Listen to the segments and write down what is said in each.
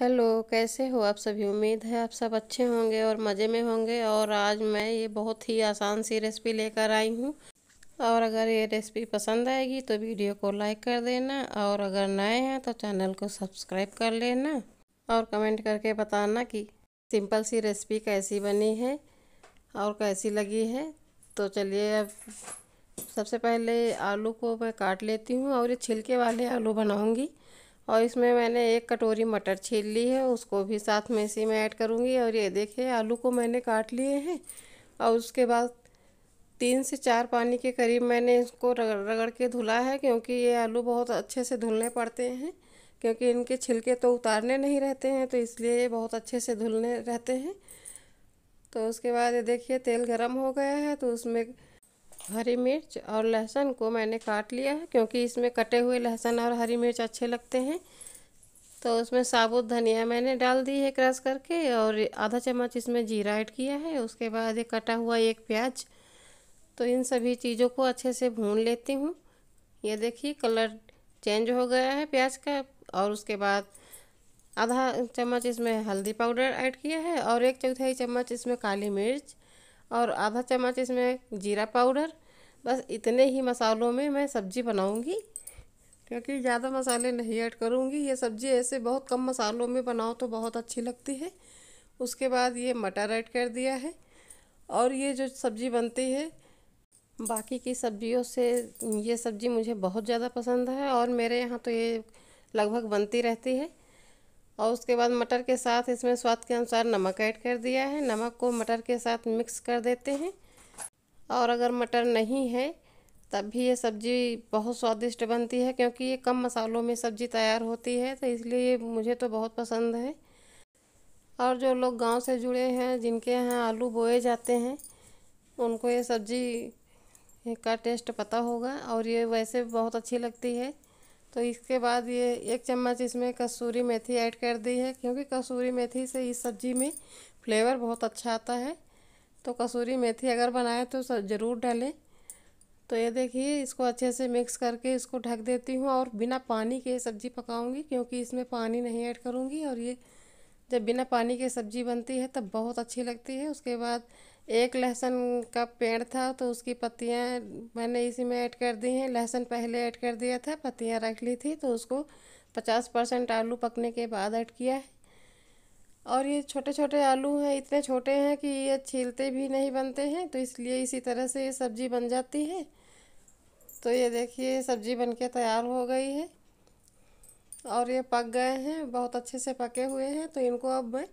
hello कैसे हो आप सभी उम्मीद है आप सब अच्छे होंगे और मज़े में होंगे और आज मैं ये बहुत ही आसान सी रेसिपी लेकर आई हूँ और अगर ये रेसिपी पसंद आएगी तो वीडियो को लाइक कर देना और अगर नए हैं तो चैनल को सब्सक्राइब कर लेना और कमेंट करके बताना कि सिंपल सी रेसिपी कैसी बनी है और कैसी लगी है तो चलिए अब सबसे पहले आलू को मैं काट लेती हूँ और ये छिलके वाले आलू बनाऊँगी और इसमें मैंने एक कटोरी मटर छील ली है उसको भी साथ में इसी में ऐड करूँगी और ये देखिए आलू को मैंने काट लिए हैं और उसके बाद तीन से चार पानी के करीब मैंने इसको रगड़ रगड़ के धुला है क्योंकि ये आलू बहुत अच्छे से धुलने पड़ते हैं क्योंकि इनके छिलके तो उतारने नहीं रहते हैं तो इसलिए ये बहुत अच्छे से धुलने रहते हैं तो उसके बाद ये देखिए तेल गर्म हो गया है तो उसमें हरी मिर्च और लहसुन को मैंने काट लिया है क्योंकि इसमें कटे हुए लहसुन और हरी मिर्च अच्छे लगते हैं तो उसमें साबुत धनिया मैंने डाल दी है क्रश करके और आधा चम्मच इसमें जीरा ऐड किया है उसके बाद ये कटा हुआ एक प्याज तो इन सभी चीज़ों को अच्छे से भून लेती हूँ ये देखिए कलर चेंज हो गया है प्याज का और उसके बाद आधा चम्मच इसमें हल्दी पाउडर ऐड किया है और एक चौथाई चम्मच इसमें काली मिर्च और आधा चम्मच इसमें जीरा पाउडर बस इतने ही मसालों में मैं सब्ज़ी बनाऊंगी क्योंकि ज़्यादा मसाले नहीं ऐड करूंगी ये सब्ज़ी ऐसे बहुत कम मसालों में बनाओ तो बहुत अच्छी लगती है उसके बाद ये मटर ऐड कर दिया है और ये जो सब्ज़ी बनती है बाकी की सब्जियों से ये सब्ज़ी मुझे बहुत ज़्यादा पसंद है और मेरे यहाँ तो ये लगभग बनती रहती है और उसके बाद मटर के साथ इसमें स्वाद के अनुसार नमक ऐड कर दिया है नमक को मटर के साथ मिक्स कर देते हैं और अगर मटर नहीं है तब भी ये सब्ज़ी बहुत स्वादिष्ट बनती है क्योंकि ये कम मसालों में सब्ज़ी तैयार होती है तो इसलिए ये मुझे तो बहुत पसंद है और जो लोग गांव से जुड़े हैं जिनके यहाँ आलू बोए जाते हैं उनको ये सब्ज़ी का टेस्ट पता होगा और ये वैसे बहुत अच्छी लगती है तो इसके बाद ये एक चम्मच इसमें कसूरी मेथी ऐड कर दी है क्योंकि कसूरी मेथी से इस सब्ज़ी में फ्लेवर बहुत अच्छा आता है तो कसूरी मेथी अगर बनाए तो ज़रूर डालें तो ये देखिए इसको अच्छे से मिक्स करके इसको ढक देती हूँ और बिना पानी के सब्ज़ी पकाऊंगी क्योंकि इसमें पानी नहीं ऐड करूँगी और ये जब बिना पानी के सब्ज़ी बनती है तब बहुत अच्छी लगती है उसके बाद एक लहसुन का पेड़ था तो उसकी पत्तियाँ मैंने इसी में ऐड कर दी हैं लहसुन पहले ऐड कर दिया था पत्तियाँ रख ली थी तो उसको पचास परसेंट आलू पकने के बाद ऐड किया है और ये छोटे छोटे आलू हैं इतने छोटे हैं कि ये छीलते भी नहीं बनते हैं तो इसलिए इसी तरह से ये सब्ज़ी बन जाती है तो ये देखिए सब्ज़ी के तैयार हो गई है और ये पक गए हैं बहुत अच्छे से पके हुए हैं तो इनको अब मैं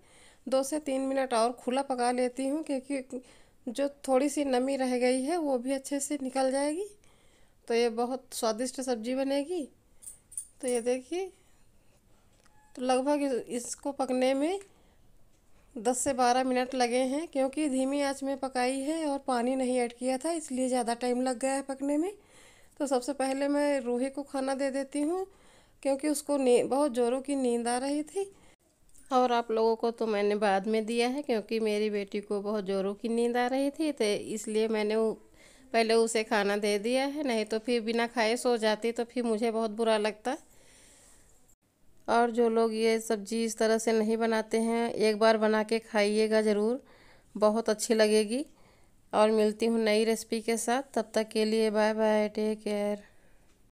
दो से तीन मिनट और खुला पका लेती हूँ क्योंकि जो थोड़ी सी नमी रह गई है वो भी अच्छे से निकल जाएगी तो ये बहुत स्वादिष्ट सब्जी बनेगी तो ये देखिए तो लगभग इसको पकने में दस से बारह मिनट लगे हैं क्योंकि धीमी आँच में पकाई है और पानी नहीं ऐड किया था इसलिए ज़्यादा टाइम लग गया है पकने में तो सबसे पहले मैं रूही को खाना दे देती हूँ क्योंकि उसको बहुत ज़ोरों की नींद आ रही थी और आप लोगों को तो मैंने बाद में दिया है क्योंकि मेरी बेटी को बहुत ज़ोरों की नींद आ रही थी तो इसलिए मैंने पहले उसे खाना दे दिया है नहीं तो फिर बिना खाए सो जाती तो फिर मुझे बहुत बुरा लगता और जो लोग ये सब्जी इस तरह से नहीं बनाते हैं एक बार बना के खाइएगा ज़रूर बहुत अच्छी लगेगी और मिलती हूँ नई रेसिपी के साथ तब तक के लिए बाय बाय टेक केयर